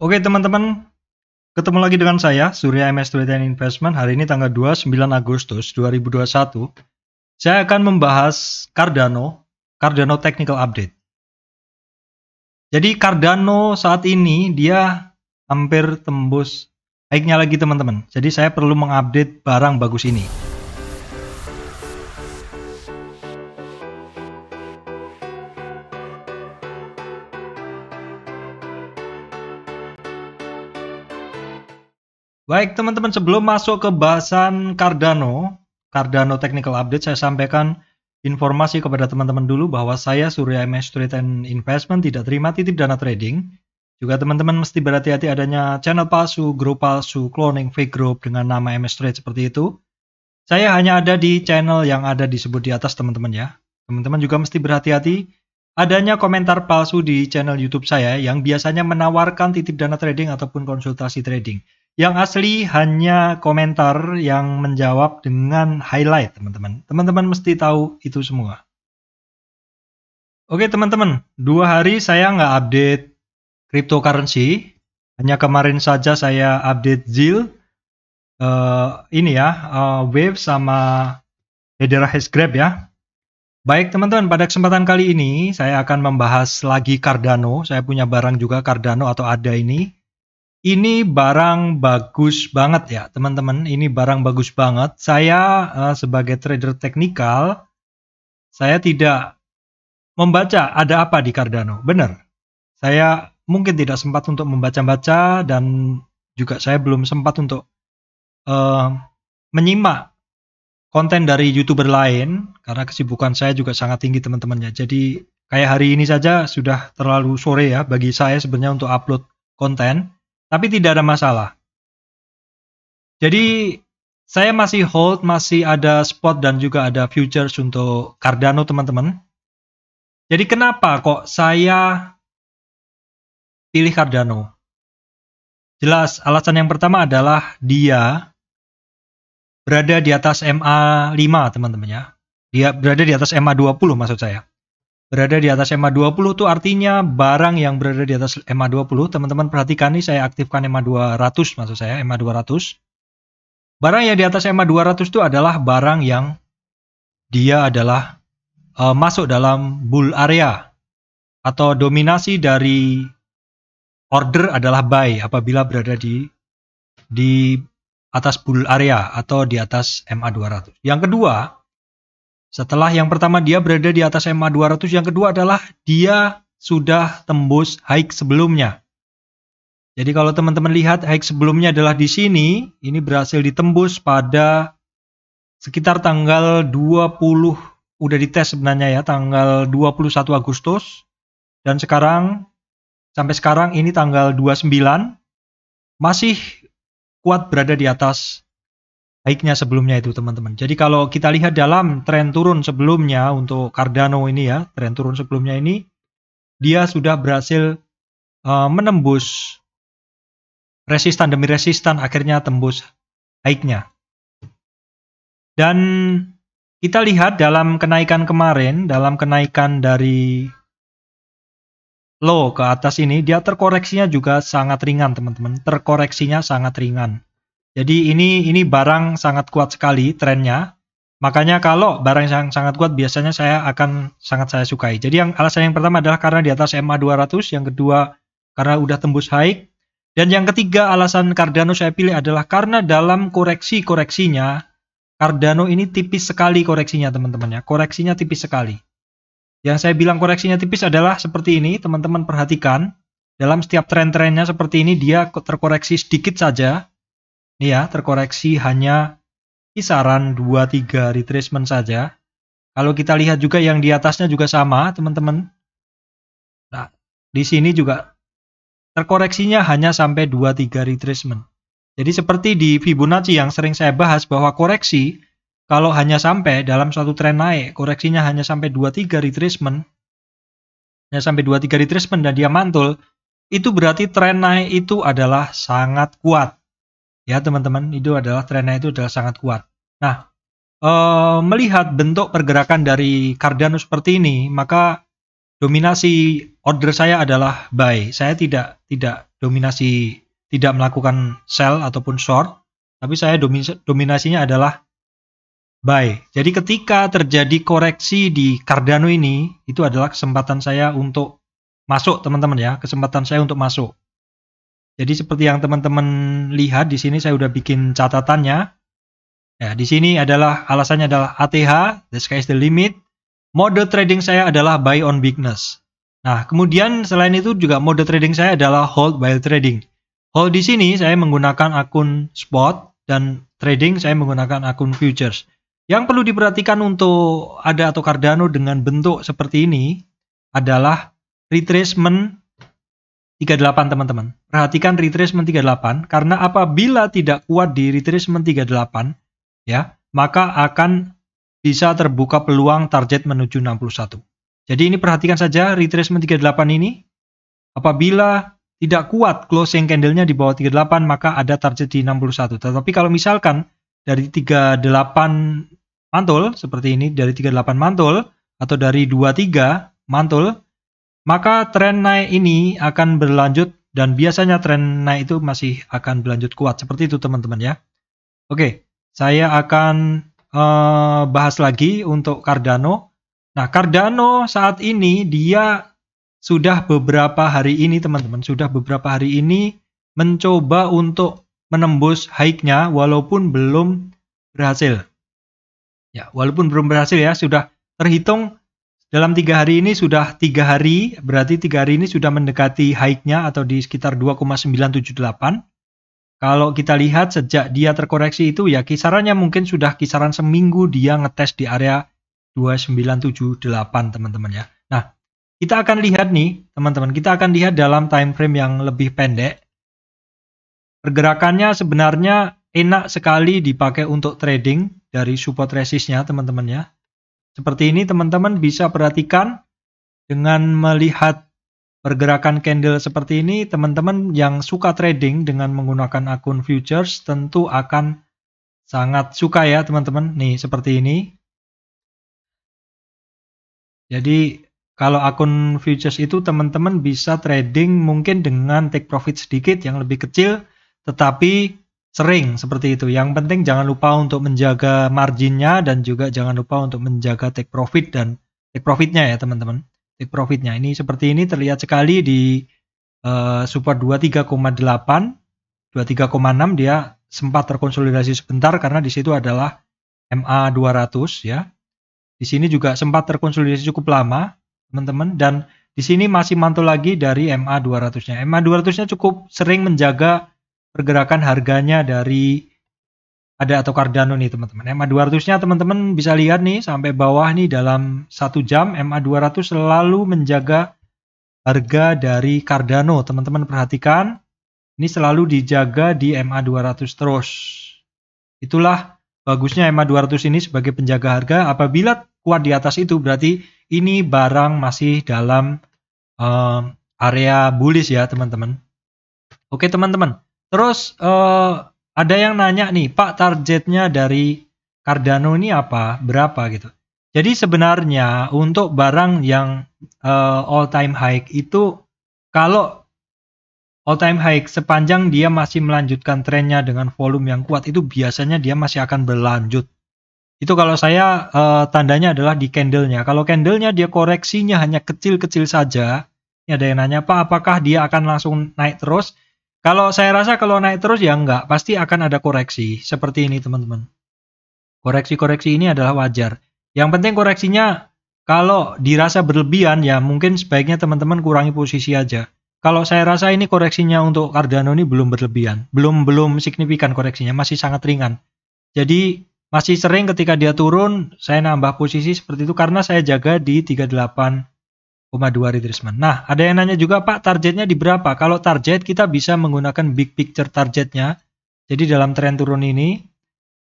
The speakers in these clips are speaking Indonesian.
Oke teman-teman, ketemu lagi dengan saya Surya MS Trading Investment hari ini tanggal 29 Agustus 2021. Saya akan membahas Cardano, Cardano Technical Update. Jadi Cardano saat ini dia hampir tembus naiknya lagi teman-teman. Jadi saya perlu mengupdate barang bagus ini. Baik teman-teman, sebelum masuk ke bahasan Cardano, Cardano Technical Update, saya sampaikan informasi kepada teman-teman dulu bahwa saya Surya MS Trade and Investment tidak terima titip dana trading. Juga teman-teman mesti berhati-hati adanya channel palsu, grup palsu, cloning fake group dengan nama MS Trade seperti itu. Saya hanya ada di channel yang ada disebut di atas teman-teman ya. Teman-teman juga mesti berhati-hati adanya komentar palsu di channel YouTube saya yang biasanya menawarkan titip dana trading ataupun konsultasi trading. Yang asli hanya komentar yang menjawab dengan highlight, teman-teman. Teman-teman mesti tahu itu semua. Oke, teman-teman. Dua hari saya nggak update cryptocurrency. Hanya kemarin saja saya update Zil. Uh, ini ya, uh, Wave sama Hedera Hashgraph ya. Baik teman-teman, pada kesempatan kali ini saya akan membahas lagi Cardano. Saya punya barang juga Cardano atau ada ini. Ini barang bagus banget ya teman-teman, ini barang bagus banget. Saya uh, sebagai trader teknikal, saya tidak membaca ada apa di Cardano, benar. Saya mungkin tidak sempat untuk membaca-baca dan juga saya belum sempat untuk uh, menyimak konten dari youtuber lain karena kesibukan saya juga sangat tinggi teman-temannya. Jadi kayak hari ini saja sudah terlalu sore ya bagi saya sebenarnya untuk upload konten. Tapi tidak ada masalah. Jadi saya masih hold, masih ada spot dan juga ada futures untuk Cardano teman-teman. Jadi kenapa kok saya pilih Cardano? Jelas, alasan yang pertama adalah dia berada di atas MA5 teman-teman ya. Dia berada di atas MA20 maksud saya. Berada di atas ma 20 itu artinya barang yang berada di atas ma 20. Teman-teman perhatikan nih saya aktifkan ma 200 maksud saya, ma 200. Barang yang di atas ma 200 itu adalah barang yang dia adalah uh, masuk dalam bull area atau dominasi dari order adalah buy apabila berada di di atas bull area atau di atas MA 200. Yang kedua, setelah yang pertama dia berada di atas MA 200, yang kedua adalah dia sudah tembus high sebelumnya. Jadi kalau teman-teman lihat high sebelumnya adalah di sini, ini berhasil ditembus pada sekitar tanggal 20 udah dites sebenarnya ya, tanggal 21 Agustus dan sekarang sampai sekarang ini tanggal 29 masih kuat berada di atas baiknya sebelumnya itu teman-teman. Jadi kalau kita lihat dalam tren turun sebelumnya untuk Cardano ini ya, tren turun sebelumnya ini dia sudah berhasil uh, menembus resistan demi resistan akhirnya tembus baiknya. Dan kita lihat dalam kenaikan kemarin, dalam kenaikan dari low ke atas ini, dia terkoreksinya juga sangat ringan teman-teman. Terkoreksinya sangat ringan. Jadi ini ini barang sangat kuat sekali trennya. Makanya kalau barang yang sangat kuat biasanya saya akan sangat saya sukai. Jadi yang alasan yang pertama adalah karena di atas MA 200, yang kedua karena udah tembus high, dan yang ketiga alasan Cardano saya pilih adalah karena dalam koreksi-koreksinya Cardano ini tipis sekali koreksinya teman-teman ya. Koreksinya tipis sekali. Yang saya bilang koreksinya tipis adalah seperti ini, teman-teman perhatikan. Dalam setiap tren-trennya seperti ini dia terkoreksi sedikit saja. Ini ya, terkoreksi hanya kisaran 2-3 retracement saja. Kalau kita lihat juga yang di atasnya juga sama, teman-teman. Nah, di sini juga terkoreksinya hanya sampai 2-3 retracement. Jadi seperti di Fibonacci yang sering saya bahas bahwa koreksi kalau hanya sampai dalam suatu tren naik, koreksinya hanya sampai 2-3 retracement, hanya sampai 2-3 retracement dan dia mantul, itu berarti tren naik itu adalah sangat kuat ya teman-teman itu adalah trennya itu adalah sangat kuat nah eh, melihat bentuk pergerakan dari Cardano seperti ini maka dominasi order saya adalah buy saya tidak tidak dominasi tidak melakukan sell ataupun short tapi saya dominasinya adalah buy. Jadi ketika terjadi koreksi di Cardano ini, itu adalah kesempatan saya untuk masuk teman-teman ya, kesempatan saya untuk masuk. Jadi seperti yang teman-teman lihat di sini saya udah bikin catatannya. Ya, di sini adalah alasannya adalah ATH, the sky is the limit. Mode trading saya adalah buy on weakness. Nah, kemudian selain itu juga mode trading saya adalah hold while trading. Hold di sini saya menggunakan akun spot dan trading saya menggunakan akun futures. Yang perlu diperhatikan untuk ada atau Cardano dengan bentuk seperti ini adalah retracement 38 teman-teman. Perhatikan retracement 38 karena apabila tidak kuat di retracement 38 ya, maka akan bisa terbuka peluang target menuju 61. Jadi ini perhatikan saja retracement 38 ini apabila tidak kuat closing candlenya di bawah 38 maka ada target di 61. Tetapi kalau misalkan dari 38 mantul seperti ini dari 38 mantul atau dari 23 mantul maka tren naik ini akan berlanjut dan biasanya tren naik itu masih akan berlanjut kuat. Seperti itu teman-teman ya. Oke, saya akan eh, bahas lagi untuk Cardano. Nah, Cardano saat ini dia sudah beberapa hari ini teman-teman, sudah beberapa hari ini mencoba untuk menembus high-nya walaupun belum berhasil. Ya, walaupun belum berhasil ya, sudah terhitung dalam tiga hari ini sudah tiga hari, berarti tiga hari ini sudah mendekati high-nya atau di sekitar 2,978. Kalau kita lihat sejak dia terkoreksi itu ya kisarannya mungkin sudah kisaran seminggu dia ngetes di area 2978 teman-teman ya. Nah, kita akan lihat nih teman-teman, kita akan lihat dalam time frame yang lebih pendek. Pergerakannya sebenarnya enak sekali dipakai untuk trading dari support resistnya teman-teman ya seperti ini teman-teman bisa perhatikan dengan melihat pergerakan candle seperti ini, teman-teman yang suka trading dengan menggunakan akun futures tentu akan sangat suka ya teman-teman. Nih seperti ini. Jadi kalau akun futures itu teman-teman bisa trading mungkin dengan take profit sedikit yang lebih kecil, tetapi Sering seperti itu. Yang penting jangan lupa untuk menjaga marginnya dan juga jangan lupa untuk menjaga take profit dan take profitnya ya teman-teman. Take profitnya ini seperti ini terlihat sekali di uh, support 23,8, 23,6 dia sempat terkonsolidasi sebentar karena di situ adalah MA 200 ya. Di sini juga sempat terkonsolidasi cukup lama teman-teman dan di sini masih mantul lagi dari MA 200-nya. MA 200-nya cukup sering menjaga pergerakan harganya dari ada atau Cardano nih teman-teman. MA 200-nya teman-teman bisa lihat nih sampai bawah nih dalam satu jam MA 200 selalu menjaga harga dari Cardano. Teman-teman perhatikan ini selalu dijaga di MA 200 terus. Itulah bagusnya MA 200 ini sebagai penjaga harga. Apabila kuat di atas itu berarti ini barang masih dalam um, area bullish ya teman-teman. Oke teman-teman. Terus uh, ada yang nanya nih, Pak targetnya dari Cardano ini apa? Berapa gitu? Jadi sebenarnya untuk barang yang uh, eh, all time high itu kalau all time high sepanjang dia masih melanjutkan trennya dengan volume yang kuat itu biasanya dia masih akan berlanjut. Itu kalau saya uh, tandanya adalah di candlenya. Kalau candlenya dia koreksinya hanya kecil-kecil saja. Ini ada yang nanya Pak, apakah dia akan langsung naik terus? Kalau saya rasa kalau naik terus ya enggak, pasti akan ada koreksi seperti ini teman-teman. Koreksi-koreksi ini adalah wajar. Yang penting koreksinya kalau dirasa berlebihan ya mungkin sebaiknya teman-teman kurangi posisi aja. Kalau saya rasa ini koreksinya untuk Cardano ini belum berlebihan, belum belum signifikan koreksinya, masih sangat ringan. Jadi masih sering ketika dia turun saya nambah posisi seperti itu karena saya jaga di 38 0,2 retracement. Nah, ada yang nanya juga Pak, targetnya di berapa? Kalau target kita bisa menggunakan big picture targetnya. Jadi dalam tren turun ini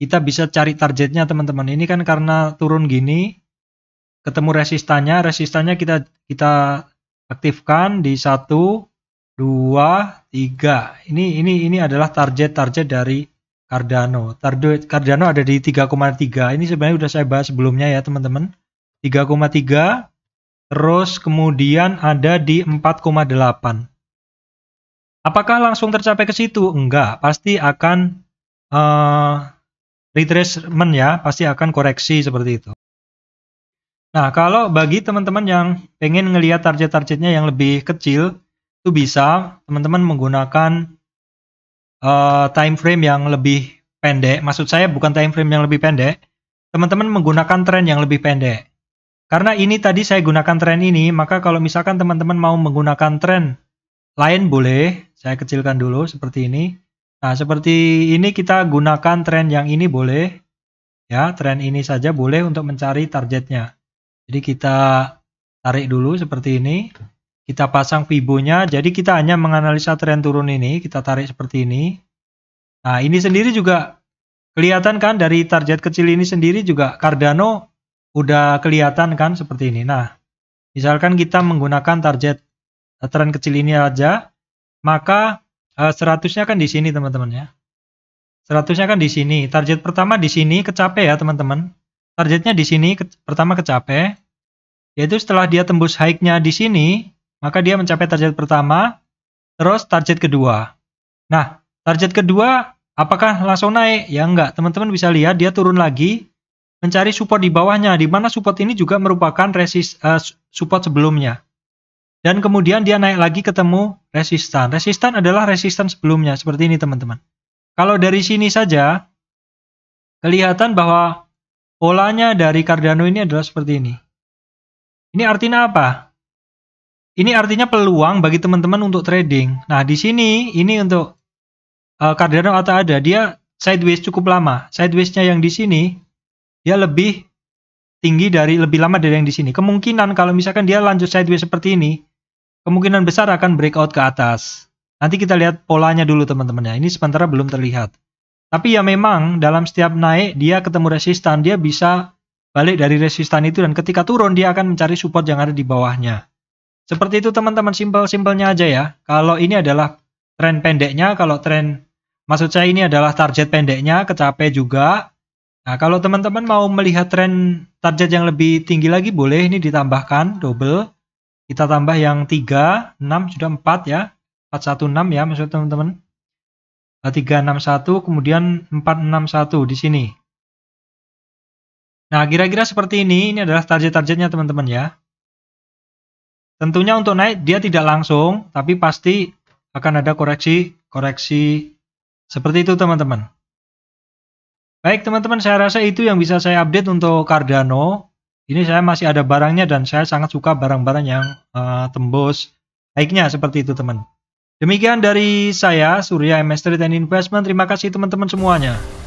kita bisa cari targetnya teman-teman. Ini kan karena turun gini ketemu resistannya, resistannya kita kita aktifkan di 1 2 3. Ini ini ini adalah target-target dari Cardano. Target Cardano ada di 3,3. Ini sebenarnya sudah saya bahas sebelumnya ya, teman-teman. 3,3 terus kemudian ada di 4,8. Apakah langsung tercapai ke situ? Enggak, pasti akan uh, retracement ya, pasti akan koreksi seperti itu. Nah, kalau bagi teman-teman yang pengen ngelihat target-targetnya yang lebih kecil, itu bisa teman-teman menggunakan uh, time frame yang lebih pendek. Maksud saya bukan time frame yang lebih pendek, teman-teman menggunakan tren yang lebih pendek. Karena ini tadi saya gunakan tren ini, maka kalau misalkan teman-teman mau menggunakan tren lain boleh, saya kecilkan dulu seperti ini. Nah, seperti ini kita gunakan tren yang ini boleh. Ya, tren ini saja boleh untuk mencari targetnya. Jadi kita tarik dulu seperti ini. Kita pasang fibonya, jadi kita hanya menganalisa tren turun ini, kita tarik seperti ini. Nah, ini sendiri juga kelihatan kan dari target kecil ini sendiri juga Cardano udah kelihatan kan seperti ini. Nah, misalkan kita menggunakan target dataran eh, kecil ini aja, maka eh, seratusnya kan di sini teman-teman ya. Seratusnya kan di sini. Target pertama di sini kecape ya teman-teman. Targetnya di sini ke, pertama kecape. Yaitu setelah dia tembus high-nya di sini, maka dia mencapai target pertama, terus target kedua. Nah, target kedua apakah langsung naik? Ya enggak, teman-teman bisa lihat dia turun lagi mencari support di bawahnya, di mana support ini juga merupakan resist, uh, support sebelumnya. Dan kemudian dia naik lagi ketemu resistan. Resistan adalah resistan sebelumnya, seperti ini teman-teman. Kalau dari sini saja, kelihatan bahwa polanya dari Cardano ini adalah seperti ini. Ini artinya apa? Ini artinya peluang bagi teman-teman untuk trading. Nah, di sini ini untuk uh, Cardano atau ada dia sideways cukup lama. Sidewaysnya yang di sini dia lebih tinggi dari lebih lama dari yang di sini. Kemungkinan kalau misalkan dia lanjut sideways seperti ini, kemungkinan besar akan breakout ke atas. Nanti kita lihat polanya dulu teman-teman ya. Ini sementara belum terlihat. Tapi ya memang dalam setiap naik dia ketemu resistan, dia bisa balik dari resistan itu dan ketika turun dia akan mencari support yang ada di bawahnya. Seperti itu teman-teman, simpel-simpelnya aja ya. Kalau ini adalah tren pendeknya, kalau tren maksud saya ini adalah target pendeknya, kecapai juga. Nah, kalau teman-teman mau melihat tren target yang lebih tinggi lagi boleh ini ditambahkan double. Kita tambah yang 3, 6 sudah 4 ya. 6 ya maksud teman-teman. 3, 6, 1, kemudian 4, 461 di sini. Nah, kira-kira seperti ini. Ini adalah target-targetnya teman-teman ya. Tentunya untuk naik dia tidak langsung, tapi pasti akan ada koreksi-koreksi seperti itu teman-teman. Baik teman-teman, saya rasa itu yang bisa saya update untuk Cardano. Ini saya masih ada barangnya dan saya sangat suka barang-barang yang uh, tembus. Baiknya seperti itu teman. Demikian dari saya, Surya MS Trade and Investment. Terima kasih teman-teman semuanya.